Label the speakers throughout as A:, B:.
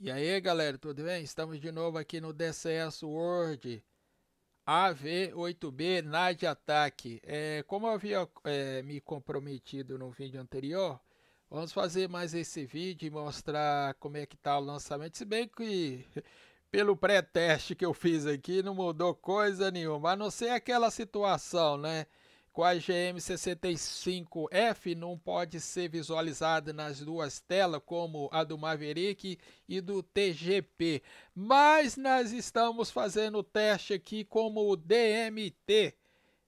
A: E aí galera, tudo bem? Estamos de novo aqui no DCS World AV8B NAD Attack. É, como eu havia é, me comprometido no vídeo anterior, vamos fazer mais esse vídeo e mostrar como é que está o lançamento. Se bem que pelo pré-teste que eu fiz aqui não mudou coisa nenhuma, a não ser aquela situação, né? com a GM65F não pode ser visualizada nas duas telas, como a do Maverick e do TGP. Mas nós estamos fazendo o teste aqui como o DMT.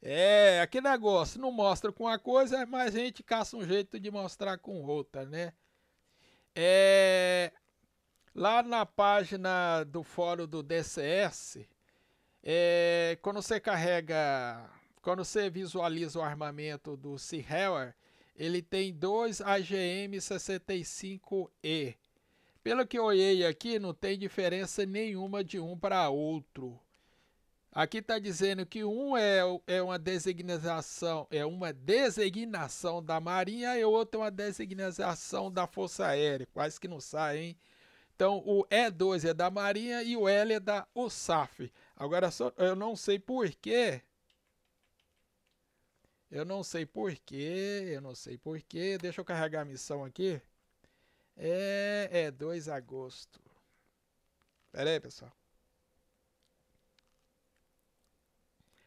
A: É, aquele negócio, não mostra com uma coisa, mas a gente caça um jeito de mostrar com outra, né? É, lá na página do fórum do DCS, é, quando você carrega quando você visualiza o armamento do Sea ele tem dois AGM-65E. Pelo que eu olhei aqui, não tem diferença nenhuma de um para outro. Aqui está dizendo que um é, é uma designação, é uma designação da Marinha e o outro é uma designação da Força Aérea. Quase que não sai, hein? Então o E2 é da Marinha e o L é da USAF. Agora só, eu não sei por que eu não sei porquê, eu não sei porquê. Deixa eu carregar a missão aqui. É, é 2 de agosto. Pera aí, pessoal.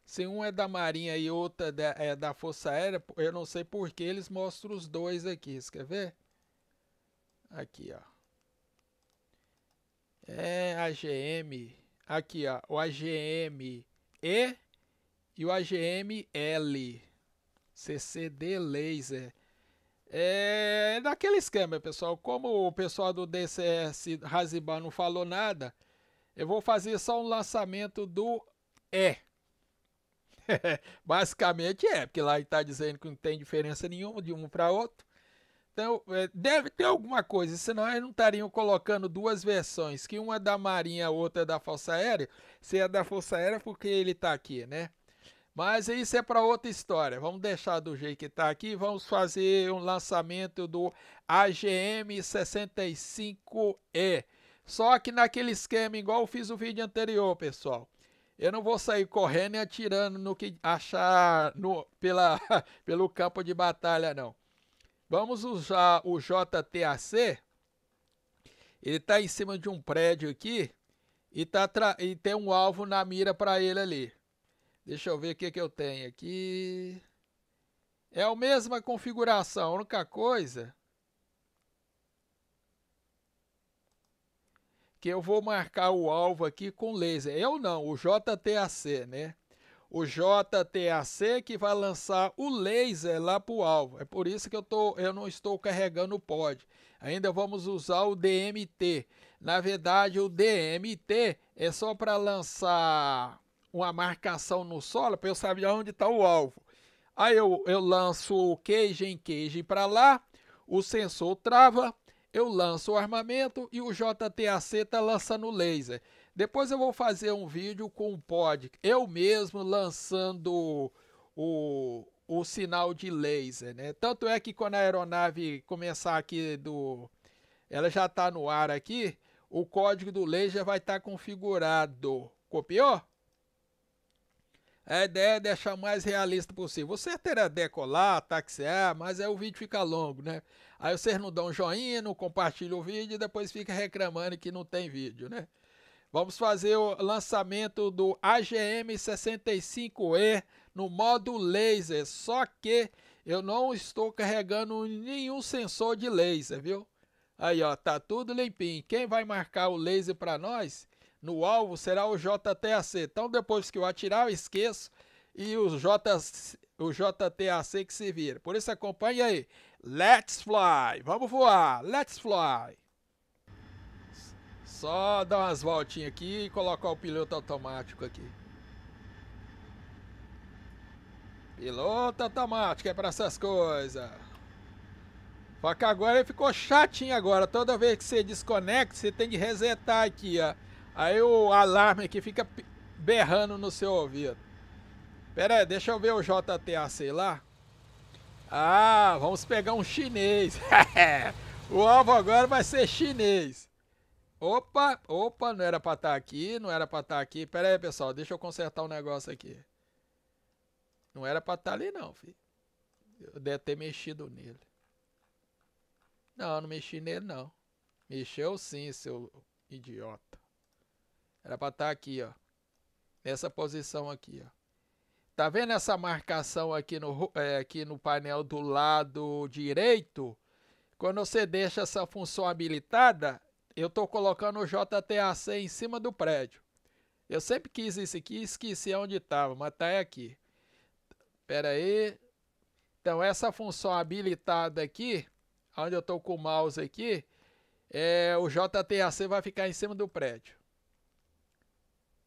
A: Se um é da Marinha e outra da, é da Força Aérea, eu não sei porquê eles mostram os dois aqui. Você quer ver? Aqui, ó. É AGM. Aqui, ó. O AGM E e o AGM L. CCD Laser. É, é daquele esquema, pessoal. Como o pessoal do DCS Raziban não falou nada, eu vou fazer só um lançamento do E. Basicamente é, porque lá ele está dizendo que não tem diferença nenhuma de um para outro. Então, é, deve ter alguma coisa, senão eles não estariam colocando duas versões, que uma é da Marinha, outra é da Força Aérea. Se é da Força Aérea, porque ele está aqui, né? Mas isso é para outra história. Vamos deixar do jeito que está aqui. Vamos fazer um lançamento do AGM65E. Só que naquele esquema, igual eu fiz o vídeo anterior, pessoal. Eu não vou sair correndo e atirando no que achar no, pela, pelo campo de batalha, não. Vamos usar o JTAC. Ele está em cima de um prédio aqui e, tá e tem um alvo na mira para ele ali. Deixa eu ver o que, que eu tenho aqui. É a mesma configuração, a única coisa que eu vou marcar o alvo aqui com laser. Eu não, o JTAC, né? O JTAC que vai lançar o laser lá para o alvo. É por isso que eu, tô, eu não estou carregando o pod. Ainda vamos usar o DMT. Na verdade, o DMT é só para lançar uma marcação no solo para eu saber onde está o alvo. Aí eu, eu lanço o queijo em queijo para lá, o sensor trava, eu lanço o armamento e o JTAC está lançando o laser. Depois eu vou fazer um vídeo com o pod, eu mesmo lançando o, o sinal de laser, né? Tanto é que quando a aeronave começar aqui do... Ela já está no ar aqui, o código do laser vai estar tá configurado. Copiou? A ideia é deixar mais realista possível. Você é terá decolar, taxiar, é, mas aí o vídeo fica longo, né? Aí vocês não dão um joinha, não compartilham o vídeo e depois fica reclamando que não tem vídeo, né? Vamos fazer o lançamento do AGM65E no modo laser, só que eu não estou carregando nenhum sensor de laser, viu? Aí, ó, tá tudo limpinho. Quem vai marcar o laser para nós no alvo será o JTAC. Então, depois que eu atirar, eu esqueço e o, J, o JTAC que se vira. Por isso, acompanhe aí. Let's fly! Vamos voar! Let's fly! Só dar umas voltinhas aqui e colocar o piloto automático aqui. Piloto automático é para essas coisas. Só que agora ele ficou chatinho agora. Toda vez que você desconecta, você tem que resetar aqui, ó. Aí o alarme aqui fica berrando no seu ouvido. Pera aí, deixa eu ver o JTA sei lá. Ah, vamos pegar um chinês. o alvo agora vai ser chinês. Opa, opa, não era pra estar tá aqui, não era pra estar tá aqui. Pera aí, pessoal, deixa eu consertar o um negócio aqui. Não era pra estar tá ali não, filho. Eu deve ter mexido nele. Não, não mexi nele não. Mexeu sim, seu idiota. Era para estar tá aqui, ó. Nessa posição aqui, ó. Tá vendo essa marcação aqui no, é, aqui no painel do lado direito? Quando você deixa essa função habilitada, eu estou colocando o JTAC em cima do prédio. Eu sempre quis isso aqui e esqueci onde estava, mas tá aqui. Pera aí. Então, essa função habilitada aqui, onde eu estou com o mouse aqui, é, o JTAC vai ficar em cima do prédio.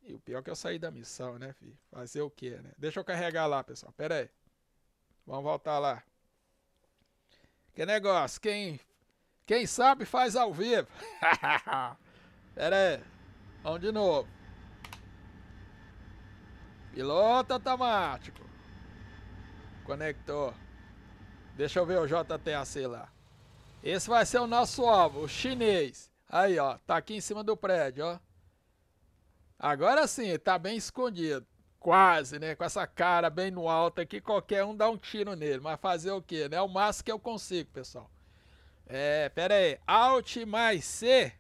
A: E o pior é que eu saí da missão, né, filho? Fazer o quê, né? Deixa eu carregar lá, pessoal. Pera aí. Vamos voltar lá. Que negócio, quem, quem sabe faz ao vivo. Pera aí. Vamos de novo. Piloto automático. Conector. Deixa eu ver o JTAC lá. Esse vai ser o nosso alvo, o chinês. Aí, ó. Tá aqui em cima do prédio, ó. Agora sim, tá bem escondido. Quase, né? Com essa cara bem no alto aqui, qualquer um dá um tiro nele. Mas fazer o quê, né? O máximo que eu consigo, pessoal. É, pera aí. Alt mais C.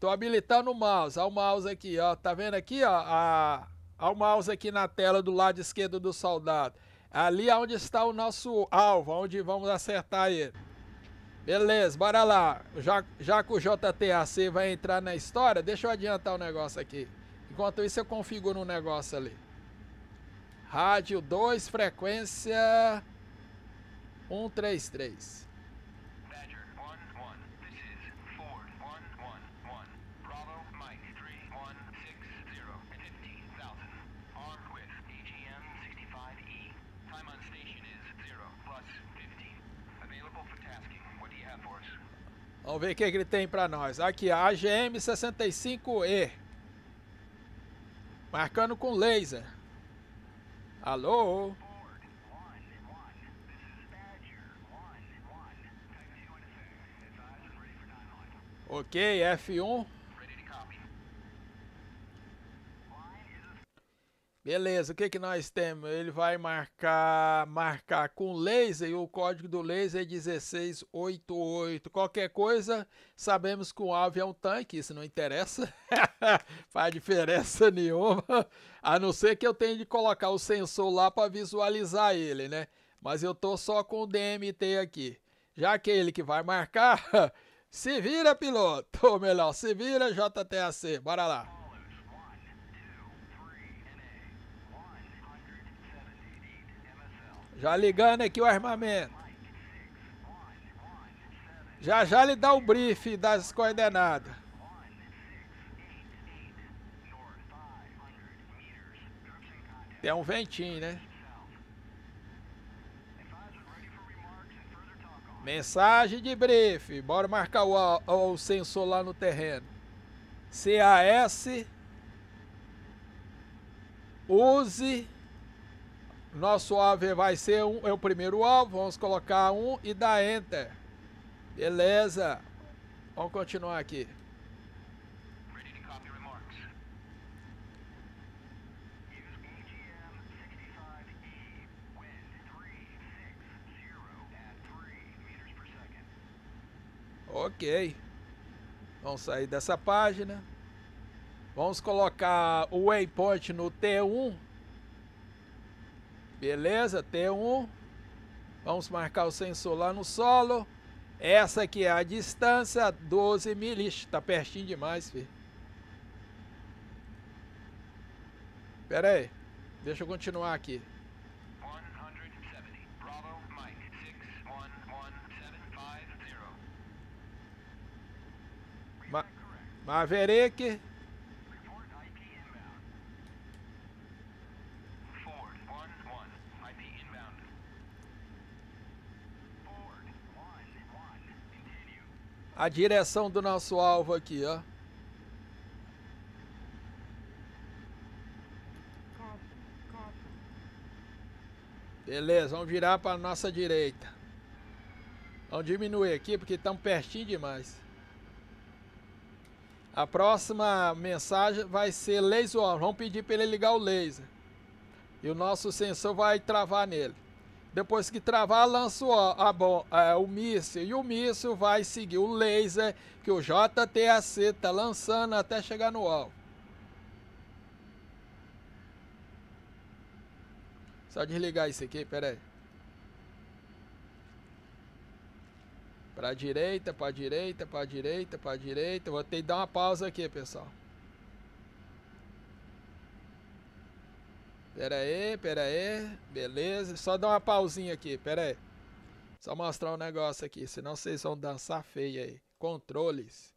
A: Tô habilitando o mouse. Olha o mouse aqui, ó. Tá vendo aqui, ó? A, olha o mouse aqui na tela do lado esquerdo do soldado. Ali é onde está o nosso alvo, onde vamos acertar ele. Beleza, bora lá. Já, já que o JTAC vai entrar na história, deixa eu adiantar o um negócio aqui. Enquanto isso, eu configuro um negócio ali. Rádio 2, frequência 133. Badger, one, This is Bravo, Mike, EGM 65E. Time on station is 0 plus Vamos ver o que, ele tem para nós. Aqui, AGM 65E. Marcando com laser. Alô? Ok, F1. Beleza, o que, que nós temos? Ele vai marcar marcar com laser e o código do laser é 1688. Qualquer coisa, sabemos que o alvo é um tanque, isso não interessa, faz diferença nenhuma, a não ser que eu tenha de colocar o sensor lá para visualizar ele, né? Mas eu tô só com o DMT aqui. Já que é ele que vai marcar, se vira piloto, ou melhor, se vira JTAC, bora lá. Já ligando aqui o armamento. Já já lhe dá o brief das coordenadas. Tem um ventinho, né? Mensagem de brief. Bora marcar o, o, o sensor lá no terreno. CAS. Use nosso alvo vai ser um, é o primeiro alvo, vamos colocar um e dar enter. Beleza. Vamos continuar aqui. Ok. Vamos sair dessa página. Vamos colocar o waypoint no T1 Beleza? T1. Vamos marcar o sensor lá no solo. Essa aqui é a distância, 12 mil. Está pertinho demais, filho. Espera aí. Deixa eu continuar aqui. Ma Maverick. a direção do nosso alvo aqui, ó. Beleza, vamos virar para nossa direita. Vamos diminuir aqui porque estamos pertinho demais. A próxima mensagem vai ser laser on. Vamos pedir para ele ligar o laser. E o nosso sensor vai travar nele. Depois que travar, lança o, é, o míssil. E o míssil vai seguir o laser que o JTAC está lançando até chegar no alvo. Só desligar isso aqui, peraí. Para direita, para direita, para direita, para direita. Vou ter que dar uma pausa aqui, pessoal. Pera aí, pera aí. Beleza. Só dar uma pausinha aqui, pera aí. Só mostrar um negócio aqui, senão vocês vão dançar feio aí. Controles.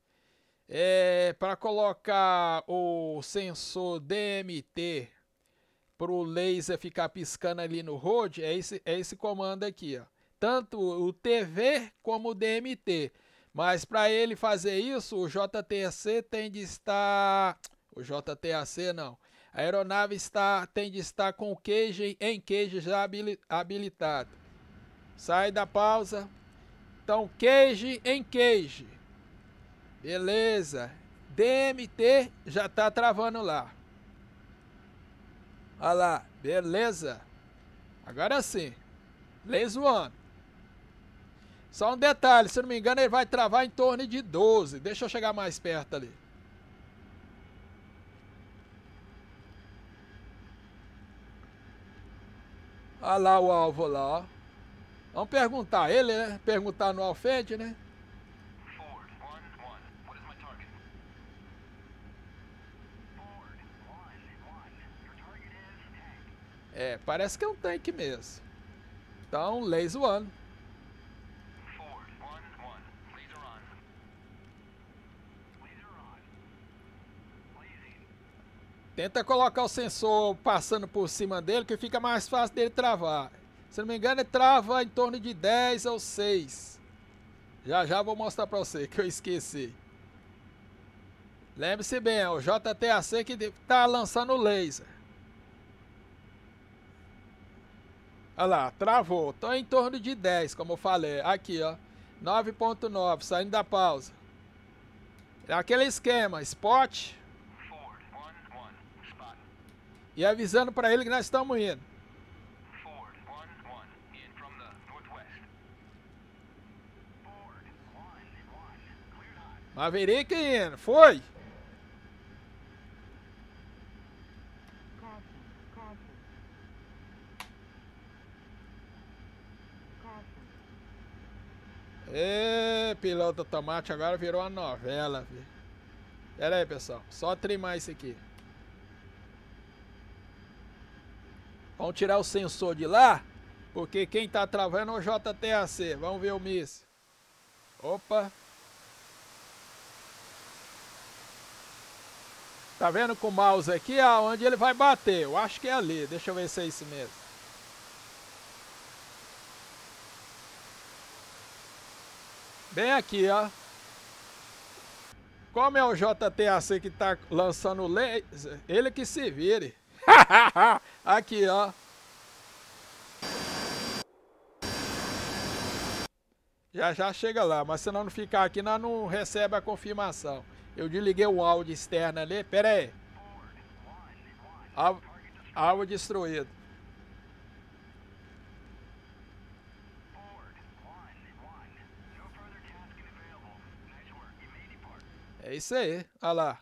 A: É, para colocar o sensor DMT para o laser ficar piscando ali no rode. é esse, é esse comando aqui, ó. Tanto o TV como o DMT. Mas para ele fazer isso, o JTAC tem de estar... O JTAC não. A aeronave está, tem de estar com o queijo em queijo já habilitado. Sai da pausa. Então, queijo em queijo. Beleza. DMT já está travando lá. Olha lá, beleza? Agora sim. Laser One. Só um detalhe, se não me engano, ele vai travar em torno de 12. Deixa eu chegar mais perto ali. Olha lá o alvo lá, ó. Vamos perguntar a ele, né? Perguntar no Alfred, né? É, parece que é um tanque mesmo. Então, laser one. Tenta colocar o sensor passando por cima dele que fica mais fácil dele travar. Se não me engano, ele trava em torno de 10 ou 6. Já já vou mostrar para você que eu esqueci. Lembre-se bem, é o JTAC que está lançando o laser. Olha lá, travou. Estou em torno de 10, como eu falei. Aqui, ó. 9.9, saindo da pausa. É aquele esquema, spot, e avisando para ele que nós estamos indo. Maverick indo, foi! É, piloto automático agora virou uma novela, Pera aí, pessoal. Só trimar isso aqui. Vão tirar o sensor de lá, porque quem tá travando é o JTAC. Vamos ver o miss. Opa. Tá vendo com o mouse aqui aonde ele vai bater? Eu acho que é ali. Deixa eu ver se é isso mesmo. Bem aqui, ó. Como é o JTAC que tá lançando laser, ele que se vire. Aqui, ó. Já já chega lá, mas se não ficar aqui, nós não recebe a confirmação. Eu desliguei o áudio externo ali. Pera aí. Áudio destruído. É isso aí. Olha lá.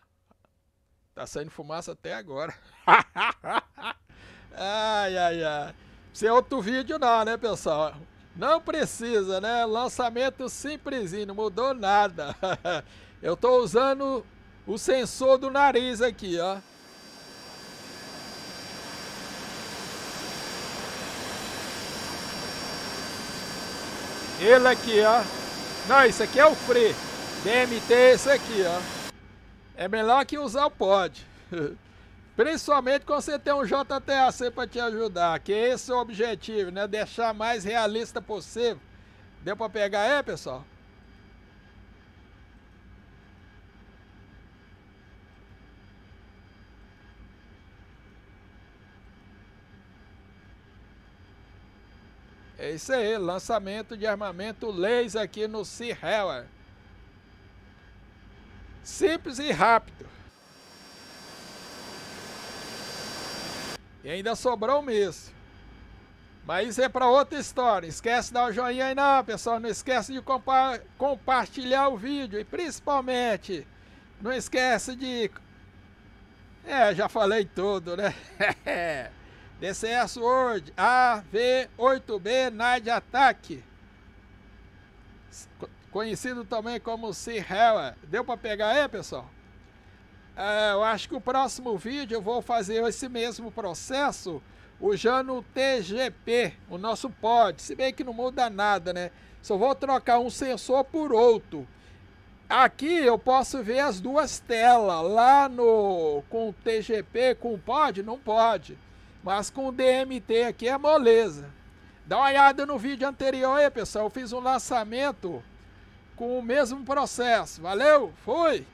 A: Tá saindo fumaça até agora. ai, ai, ai. Isso é outro vídeo não, né, pessoal? Não precisa, né? Lançamento simplesinho, não mudou nada. Eu tô usando o sensor do nariz aqui, ó. Ele aqui, ó. Não, isso aqui é o free. DMT esse aqui, ó é melhor que usar o pod. Principalmente quando você tem um JTAC para te ajudar, que esse é o objetivo, né? Deixar mais realista possível. Deu para pegar aí, pessoal? É isso aí, lançamento de armamento laser aqui no Sea Hell. Simples e rápido. E ainda sobrou um mês. Mas isso é para outra história. Esquece de dar o joinha aí não, pessoal. Não esquece de compa compartilhar o vídeo. E principalmente, não esquece de... É, já falei tudo, né? DCS World AV8B Night Attack conhecido também como Sirhela. Deu para pegar aí, pessoal? É, eu acho que o próximo vídeo eu vou fazer esse mesmo processo usando o TGP, o nosso pod. Se bem que não muda nada, né? Só vou trocar um sensor por outro. Aqui eu posso ver as duas telas. Lá no com o TGP, com o pod, não pode. Mas com o DMT aqui é moleza. Dá uma olhada no vídeo anterior aí, pessoal. Eu fiz um lançamento com o mesmo processo. Valeu, fui!